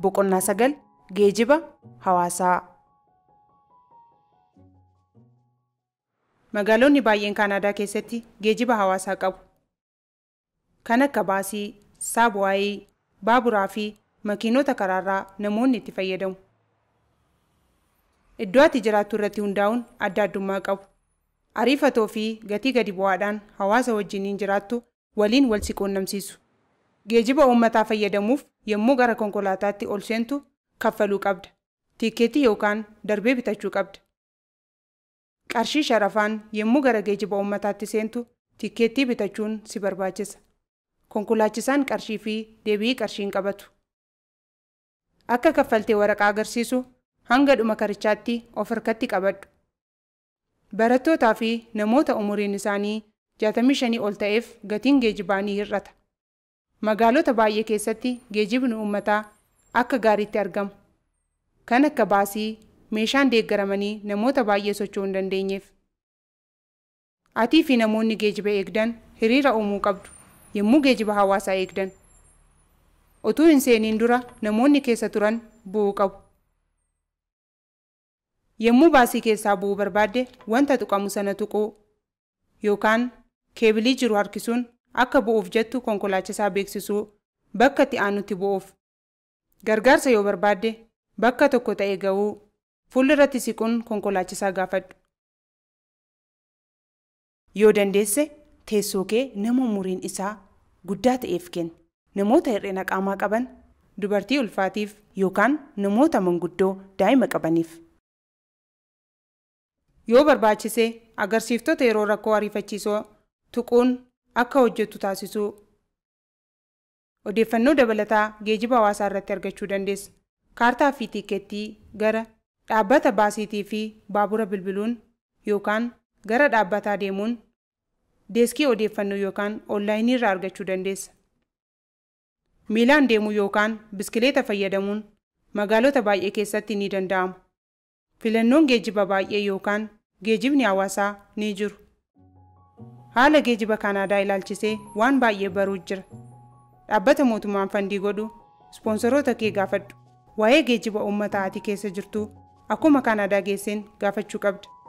boqonnaa sagal geejiba hawaasaa. Magaalonni baay'een Kaanaadaa keessatti geejiba hawaasaa qabu. Kan akka baasii, saabuwaayii, baaburaa fi makiinota karaarraa namoonni itti fayyadamu. Iddoo ati jiraattu irratti hundaa'uun adda addummaa qabu. Ariifatoo fi gatii gadi bu'aadhaan hawaasa wajjiniin jiraattu waliin wal si geejiba uummataa fayyadamuuf yommuu gara konkolaataatti ol seentu kaffaluu qabda. Tikeetii yookaan darbee bitachuu qabda. Qarshii sharafaan yommuu gara geejiba uummataatti seentu tikeetii bitachuun si barbaachisa. Konkolaachisaan qarshii fi deebii qarshiin qabatu. Akka kaffaltee waraqaa agarsiisu hanga dhuma karichaatti of hirkatti qabadhu. Barattootaa fi namoota umuriin isaanii 65 ol ta'eef gatiin geejibaanii hir'ata. magaalota baay'ee keessatti geejjibni uummataa akka gaariitti argamu. Kan akka baasii meeshaan deeggaramanii namoota baay'ee socho'uu hin dandeenyeef. Atii fi namoonni geejjiba eegdan hiriira uumuu qabdu yommuu geejjiba hawaasaa eegdan. Otuu hin seeniin dura namoonni keessa turan bu'uu qabu. Yommuu baasii keessaa bu'uu barbaadde wanta tuqamu sana tuquu yookaan keebilii jiru harkisuun akka bu'uuf jettu konkolaachisaa beeksisuu bakka itti aanutti bu'uuf gargaarsa yoo barbaadde bakka tokko ta'ee ga'uu fuulduratti siquun konkolaachisaa gaafadhu. Yoo dandeesse teessoo kee nama muriin isaa guddaa ta'eef kenna. Namoota hir'ina qaamaa qaban, dubartii ulfaatiif yookaan namoota manguddoo daa'ima qabaniif. Yoo barbaachise agarsiiftota yeroo rakkoo ariifachiisoo tuquun akka hojjettu taasisu. Odeeffannoo dabalataa geejiba hawaasaa irratti argachuu dandeessa. Kaartaa fi gara dhaabbata baasiitii fi baabura bilbiluun yookaan gara dhaabbataa deemuun deeskii odeeffannoo yookaan onlaayinii irraa argachuu dandeessa. Miilaan deemuu yookaan biskileeta fayyadamuun magaalota baay'ee keessatti ni danda'amu. Filannoon geejjiba baay'ee yookaan geejjibni hawaasaa ni jiru. haala geejiba kaanaadaa ilaalchisee waan baay'ee baruu jira. Dhaabbata mootummaan fandii godhu ispoonsoroota kee gaafadhu. Waa'ee geejiba uummata ati keessa jirtu akkuma Kaanaadaa geesseen gaafachuu qabda.